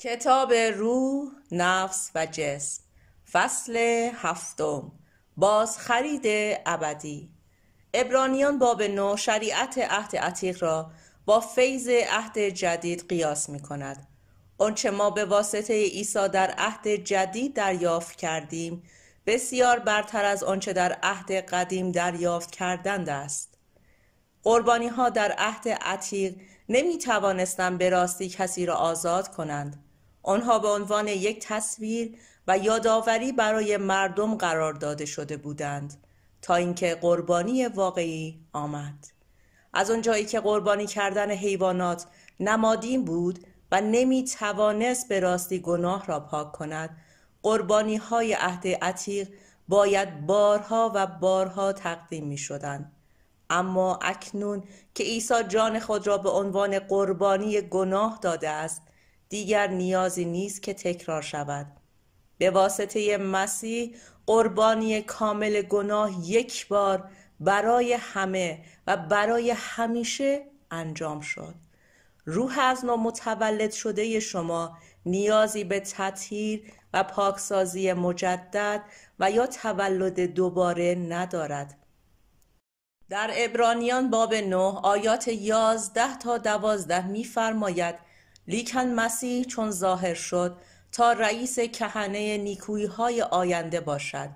کتاب روح، نفس و جسم فصل هفتم باز خرید ابدی ابرانیان باب نو شریعت عهد عتیق را با فیض عهد جدید قیاس می کند. آنچه ما به واسطه عیسی در عهد جدید دریافت کردیم بسیار برتر از آنچه در عهد قدیم دریافت کردند است. قربانی ها در عهد عتیق نمی توانستند به راستی کسی را آزاد کنند آنها به عنوان یک تصویر و یادآوری برای مردم قرار داده شده بودند تا اینکه قربانی واقعی آمد از آنجایی که قربانی کردن حیوانات نمادین بود و نمی توانست به راستی گناه را پاک کند قربانی های عهد عتیق باید بارها و بارها تقدیم می شدند اما اکنون که عیسی جان خود را به عنوان قربانی گناه داده است دیگر نیازی نیست که تکرار شود به واسطه مسیح قربانی کامل گناه یک بار برای همه و برای همیشه انجام شد روح از نو متولد شده شما نیازی به تطهیر و پاکسازی مجدد و یا تولد دوباره ندارد در ابرانیان باب 9 آیات 11 تا 12 می‌فرماید لیکن مسیح چون ظاهر شد تا رئیس کهنه نیکویی های آینده باشد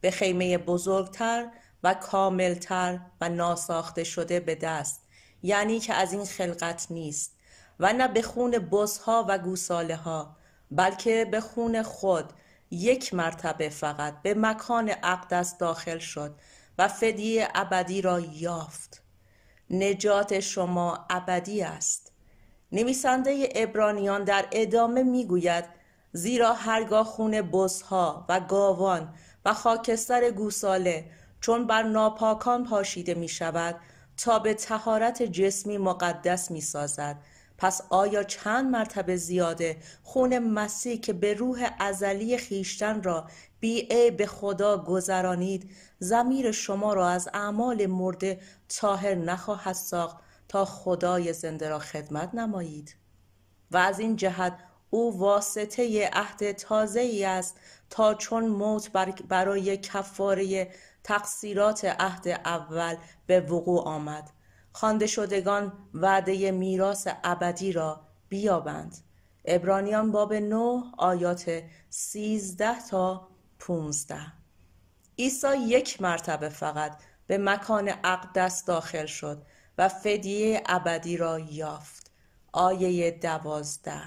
به خیمه بزرگتر و کاملتر و ناساخته شده به دست یعنی که از این خلقت نیست و نه به خون بزها و گوساله ها بلکه به خون خود یک مرتبه فقط به مکان اقدس داخل شد و فدیه ابدی را یافت نجات شما ابدی است نویسنده ابرانیان در ادامه میگوید زیرا هرگاه خون بزها و گاوان و خاکستر گوساله چون بر ناپاکان پاشیده می شود تا به تهارت جسمی مقدس می سازد پس آیا چند مرتبه زیاده خون مسیح که به روح ازلی خیشتن را بی به خدا گذرانید زمیر شما را از اعمال مرده تاهر نخواهد ساخت تا خدای زنده را خدمت نمایید و از این جهت او واسطه عهد تازه ای است تا چون موت برای کفاره تقصیرات عهد اول به وقوع آمد خوانده شدگان وعده میراث ابدی را بیابند ابرانیان باب 9 آیات 13 تا 15 عیسی یک مرتبه فقط به مکان اقدس داخل شد و فدیه ابدی را یافت آیه دوازده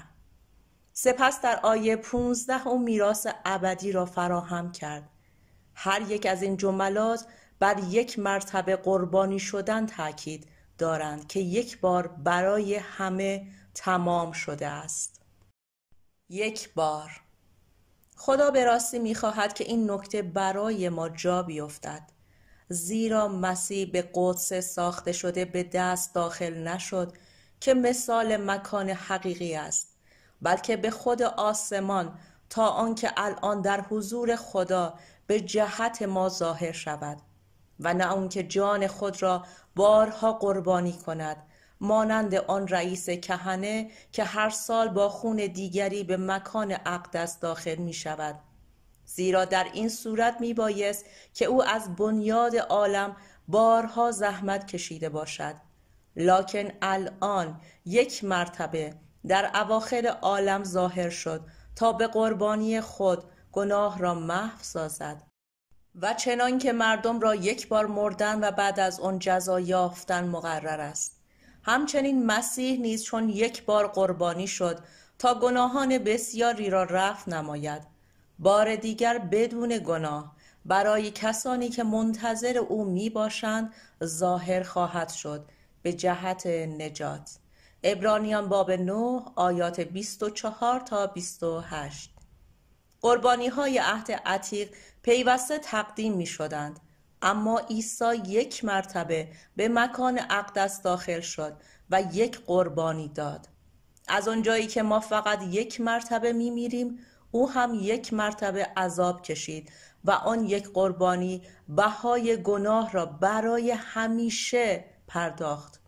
سپس در آیه 15 او میراث ابدی را فراهم کرد هر یک از این جملات بر یک مرتبه قربانی شدن تاکید دارند که یک بار برای همه تمام شده است یک بار خدا به راستی میخواهد که این نکته برای ما جا بیفتد زیرا مسیح به قدس ساخته شده به دست داخل نشد که مثال مکان حقیقی است بلکه به خود آسمان تا آنکه الان در حضور خدا به جهت ما ظاهر شود و نه آنکه جان خود را بارها قربانی کند مانند آن رئیس کهنه که هر سال با خون دیگری به مکان عقدس داخل می شود زیرا در این صورت می بایست که او از بنیاد عالم بارها زحمت کشیده باشد لکن الان یک مرتبه در اواخر عالم ظاهر شد تا به قربانی خود گناه را محو سازد و چنان که مردم را یک بار مردن و بعد از آن جزا یافتن مقرر است همچنین مسیح نیز چون یک بار قربانی شد تا گناهان بسیاری را رفع نماید بار دیگر بدون گناه برای کسانی که منتظر او می باشند ظاهر خواهد شد به جهت نجات ابرانیان باب 9 آیات 24 تا 28 قربانی های عهد عتیق پیوسته تقدیم می شدند اما عیسی یک مرتبه به مکان اقدس داخل شد و یک قربانی داد از اونجایی که ما فقط یک مرتبه می میریم او هم یک مرتبه عذاب کشید و آن یک قربانی بهای گناه را برای همیشه پرداخت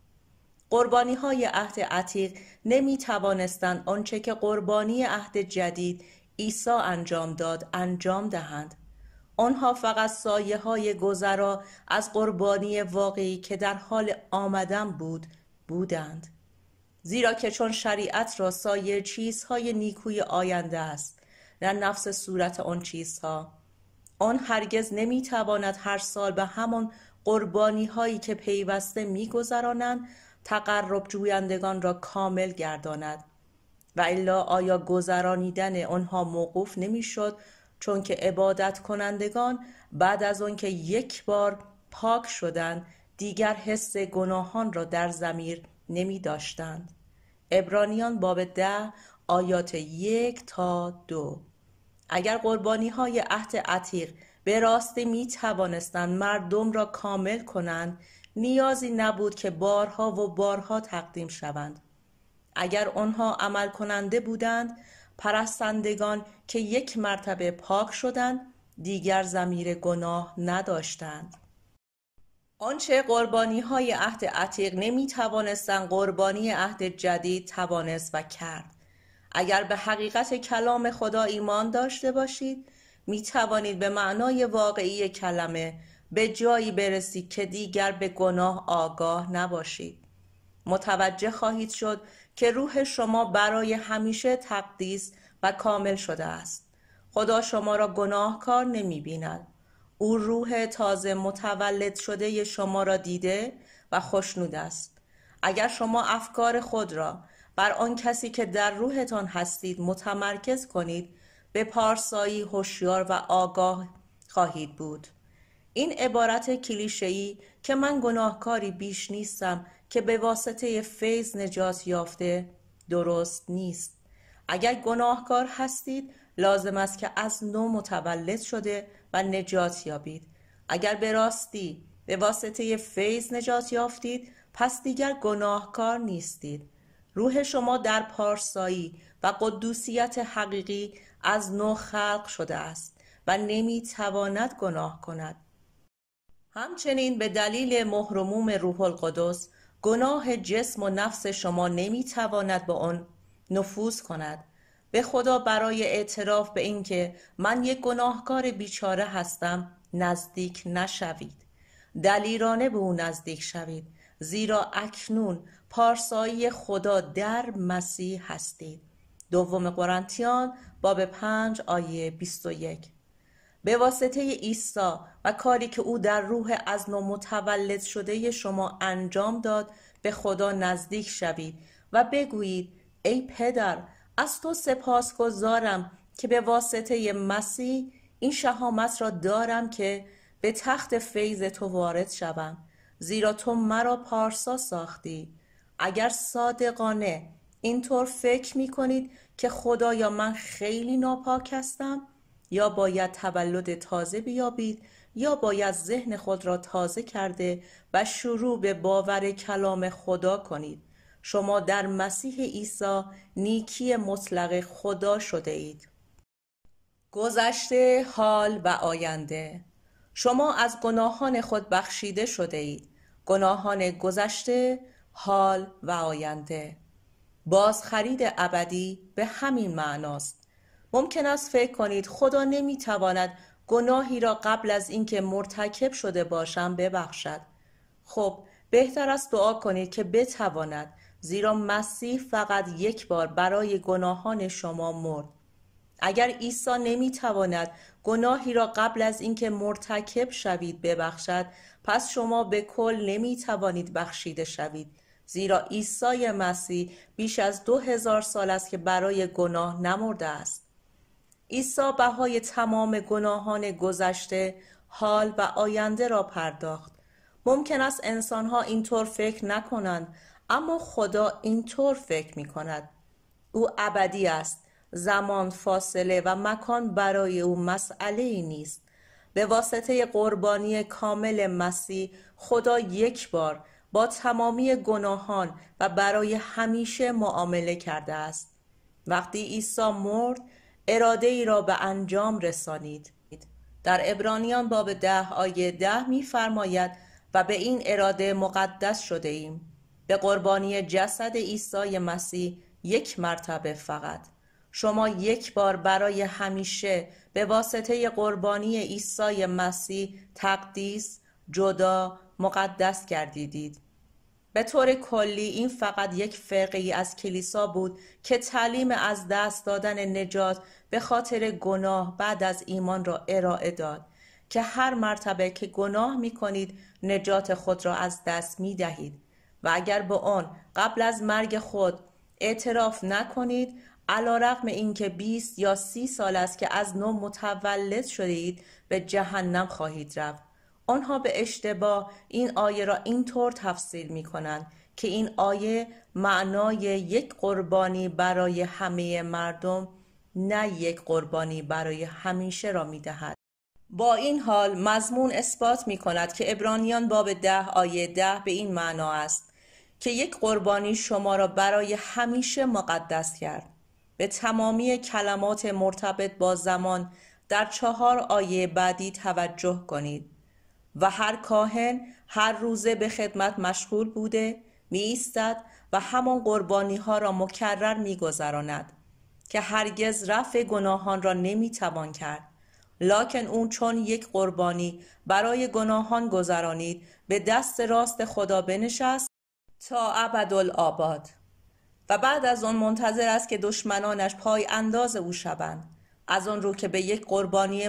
قربانی های عهد عتیق نمی توانستند آنچه که قربانی عهد جدید عیسی انجام داد انجام دهند آنها فقط سایه های گذرا از قربانی واقعی که در حال آمدن بود بودند زیرا که چون شریعت را سایه چیزهای نیکوی آینده است نه نفس صورت آن چیزها آن هرگز نمیتواند هر سال به همان قربانی هایی که پیوسته میگذرانند تقرب جویندگان را کامل گرداند و الا آیا گذرانیدن آنها موقوف نمیشد چون که عبادت کنندگان بعد از آنکه یک بار پاک شدند دیگر حس گناهان را در زمیر نمی داشتند. ابرانیان باب ده آیات یک تا دو اگر قربانی های عهد عتیق به راستی می توانستند مردم را کامل کنند نیازی نبود که بارها و بارها تقدیم شوند اگر آنها عمل کننده بودند پرستندگان که یک مرتبه پاک شدند دیگر زمیر گناه نداشتند آنچه قربانی های عهد عتیق نمی توانستند قربانی عهد جدید توانست و کرد اگر به حقیقت کلام خدا ایمان داشته باشید می توانید به معنای واقعی کلمه به جایی برسید که دیگر به گناه آگاه نباشید متوجه خواهید شد که روح شما برای همیشه تقدیس و کامل شده است خدا شما را گناهکار نمی بیند او روح تازه متولد شده شما را دیده و خوشنود است اگر شما افکار خود را بر آن کسی که در روحتان هستید متمرکز کنید به پارسایی هوشیار و آگاه خواهید بود این عبارت کلیشه‌ای که من گناهکاری بیش نیستم که به واسطه فیض نجات یافته درست نیست اگر گناهکار هستید لازم است که از نو متولد شده و نجات یابید اگر به راستی به واسطه فیض نجات یافتید پس دیگر گناهکار نیستید روح شما در پارسایی و قدوسیت حقیقی از نو خلق شده است و نمی تواند گناه کند همچنین به دلیل محرموم روح القدس گناه جسم و نفس شما نمی تواند با آن نفوذ کند به خدا برای اعتراف به اینکه من یک گناهکار بیچاره هستم نزدیک نشوید دلیرانه به او نزدیک شوید زیرا اکنون پارسایی خدا در مسیح هستید دوم قرنتیان باب پنج آیه 21 به واسطه عیسی و کاری که او در روح از نو متولد شده شما انجام داد به خدا نزدیک شوید و بگویید ای پدر از تو سپاس گذارم که به واسطه مسیح این شهامت را دارم که به تخت فیض تو وارد شوم زیرا تو مرا پارسا ساختی اگر صادقانه اینطور فکر می کنید که یا من خیلی ناپاک هستم یا باید تولد تازه بیابید یا باید ذهن خود را تازه کرده و شروع به باور کلام خدا کنید شما در مسیح عیسی نیکی مطلق خدا شده اید گذشته حال و آینده شما از گناهان خود بخشیده شده اید گناهان گذشته حال و آینده بازخرید ابدی به همین معناست ممکن است فکر کنید خدا نمیتواند گناهی را قبل از اینکه مرتکب شده باشم ببخشد خب بهتر است دعا کنید که بتواند زیرا مسیح فقط یک بار برای گناهان شما مرد اگر عیسی نمیتواند گناهی را قبل از اینکه مرتکب شوید ببخشد پس شما به کل نمیتوانید بخشیده شوید زیرا عیسی مسیح بیش از دو هزار سال است که برای گناه نمرده است عیسی بهای تمام گناهان گذشته حال و آینده را پرداخت ممکن است انسانها اینطور فکر نکنند اما خدا اینطور فکر می کند او ابدی است زمان فاصله و مکان برای او مسئله ای نیست به واسطه قربانی کامل مسیح خدا یک بار با تمامی گناهان و برای همیشه معامله کرده است وقتی عیسی مرد اراده ای را به انجام رسانید در ابرانیان باب ده آیه ده میفرماید و به این اراده مقدس شده ایم به قربانی جسد عیسی مسیح یک مرتبه فقط شما یک بار برای همیشه به واسطه قربانی عیسی مسیح تقدیس جدا مقدس کردیدید. به طور کلی این فقط یک فرقی از کلیسا بود که تعلیم از دست دادن نجات به خاطر گناه بعد از ایمان را ارائه داد که هر مرتبه که گناه می کنید نجات خود را از دست می دهید و اگر به آن قبل از مرگ خود اعتراف نکنید علا رقم این که 20 یا سی سال است که از نو متولد شدید به جهنم خواهید رفت آنها به اشتباه این آیه را اینطور تفسیر می کنند که این آیه معنای یک قربانی برای همه مردم نه یک قربانی برای همیشه را می دهد. با این حال مضمون اثبات می کند که ابرانیان باب ده آیه ده به این معنا است که یک قربانی شما را برای همیشه مقدس کرد به تمامی کلمات مرتبط با زمان در چهار آیه بعدی توجه کنید و هر کاهن هر روزه به خدمت مشغول بوده می ایستد و همان قربانی ها را مکرر می گذراند که هرگز رفع گناهان را نمی توان کرد لکن اون چون یک قربانی برای گناهان گذرانید به دست راست خدا بنشست تا ابدالآباد و بعد از آن منتظر است که دشمنانش پای انداز او شوند از آن رو که به یک قربانی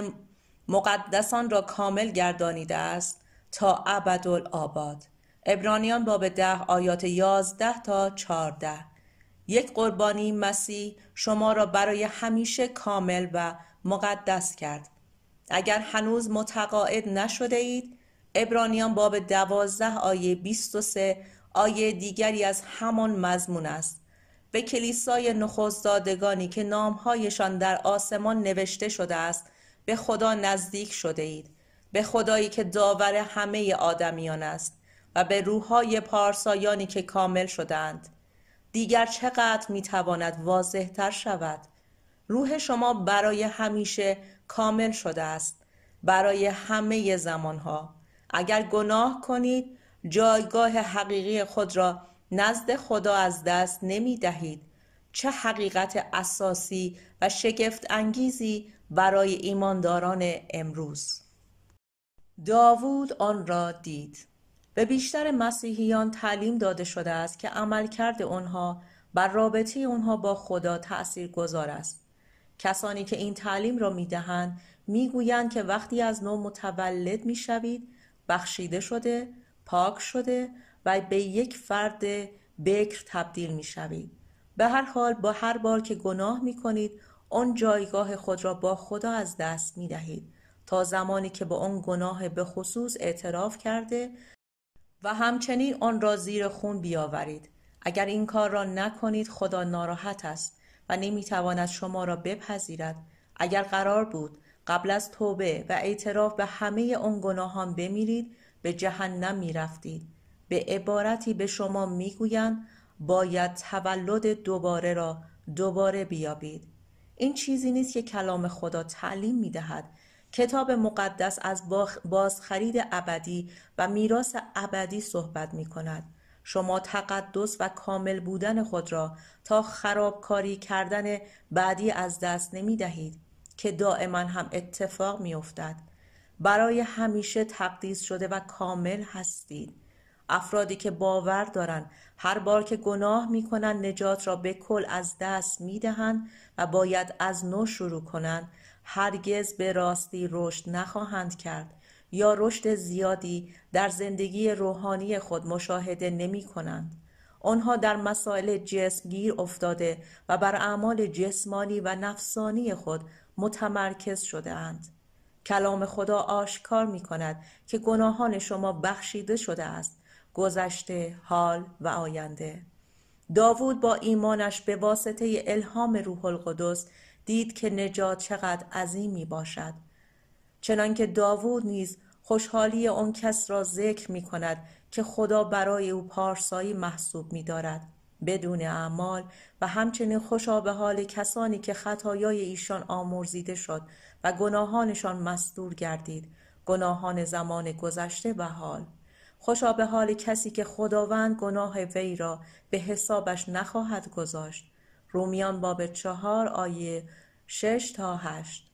مقدسان را کامل گردانیده است تا ابدالآباد ابرانیان باب ده آیات یازده تا چارده یک قربانی مسیح شما را برای همیشه کامل و مقدس کرد اگر هنوز متقاعد نشده اید ابرانیان باب دوازده آیه سه آیه دیگری از همان مضمون است به کلیسای نخوزدادگانی که نامهایشان در آسمان نوشته شده است به خدا نزدیک شده اید به خدایی که داور همه آدمیان است و به روحهای پارسایانی که کامل شدند دیگر چقدر واضح واضحتر شود روح شما برای همیشه کامل شده است برای همه زمانها اگر گناه کنید جایگاه حقیقی خود را نزد خدا از دست نمی دهید چه حقیقت اساسی و شگفت انگیزی برای ایمانداران امروز داوود آن را دید به بیشتر مسیحیان تعلیم داده شده است که عملکرد آنها بر رابطه آنها با خدا تأثیر گذار است کسانی که این تعلیم را می دهند می گویند که وقتی از نو متولد می شوید بخشیده شده پاک شده و به یک فرد بکر تبدیل می شوید. به هر حال با هر بار که گناه می کنید آن جایگاه خود را با خدا از دست می دهید تا زمانی که به آن گناه به خصوص اعتراف کرده و همچنین آن را زیر خون بیاورید اگر این کار را نکنید خدا ناراحت است و تواند شما را بپذیرد اگر قرار بود قبل از توبه و اعتراف به همه آن گناهان بمیرید به جهنم میرفتید به عبارتی به شما میگویند باید تولد دوباره را دوباره بیابید این چیزی نیست که کلام خدا تعلیم می دهد. کتاب مقدس از بازخرید ابدی و میراث ابدی صحبت می کند. شما تقدس و کامل بودن خود را تا خرابکاری کردن بعدی از دست نمی دهید که دائما هم اتفاق می افتد. برای همیشه تقدیس شده و کامل هستید. افرادی که باور دارند هر بار که گناه میکنند نجات را به کل از دست میدهند و باید از نو شروع کنند هرگز به راستی رشد نخواهند کرد یا رشد زیادی در زندگی روحانی خود مشاهده نمی کنند. آنها در مسائل جسم گیر افتاده و بر اعمال جسمانی و نفسانی خود متمرکز شده اند. کلام خدا آشکار می کند که گناهان شما بخشیده شده است گذشته، حال و آینده. داوود با ایمانش به واسطه الهام روح القدس دید که نجات چقدر عظیمی باشد. چنانکه داوود نیز خوشحالی آن کس را ذکر می کند که خدا برای او پارسایی محسوب می دارد. بدون اعمال و همچنین خوشا به حال کسانی که خطایای ایشان آمرزیده شد و گناهانشان مستور گردید گناهان زمان گذشته و حال خوشا به حال کسی که خداوند گناه وی را به حسابش نخواهد گذاشت رومیان باب چهار آیه شش تا هشت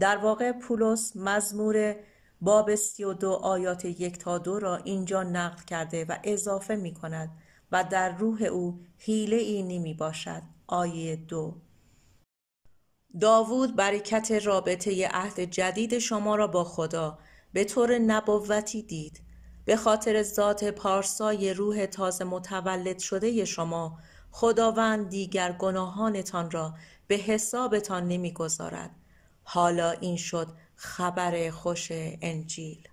در واقع پولس مزمور باب سی و دو آیات یک تا دو را اینجا نقد کرده و اضافه می کند و در روح او حیله ای نمی باشد آیه دو داوود برکت رابطه عهد جدید شما را با خدا به طور نبوتی دید به خاطر ذات پارسای روح تازه متولد شده شما خداوند دیگر گناهانتان را به حسابتان نمیگذارد حالا این شد خبر خوش انجیل